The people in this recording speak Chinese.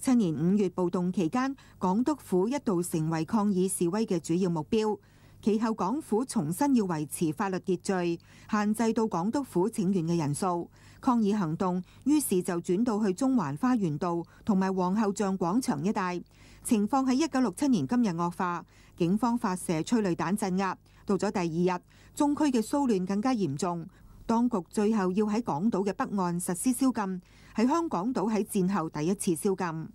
七年五月暴動期間，港督府一度成為抗議示威嘅主要目標。其後港府重新要維持法律秩序，限制到港督府請願嘅人數。抗議行動於是就轉到去中環花園道同埋皇后像廣場一帶。情況喺一九六七年今日惡化，警方發射催淚彈鎮壓。到咗第二日，中區嘅騷亂更加嚴重。當局最後要喺港島嘅北岸實施宵禁，喺香港島喺戰後第一次宵禁。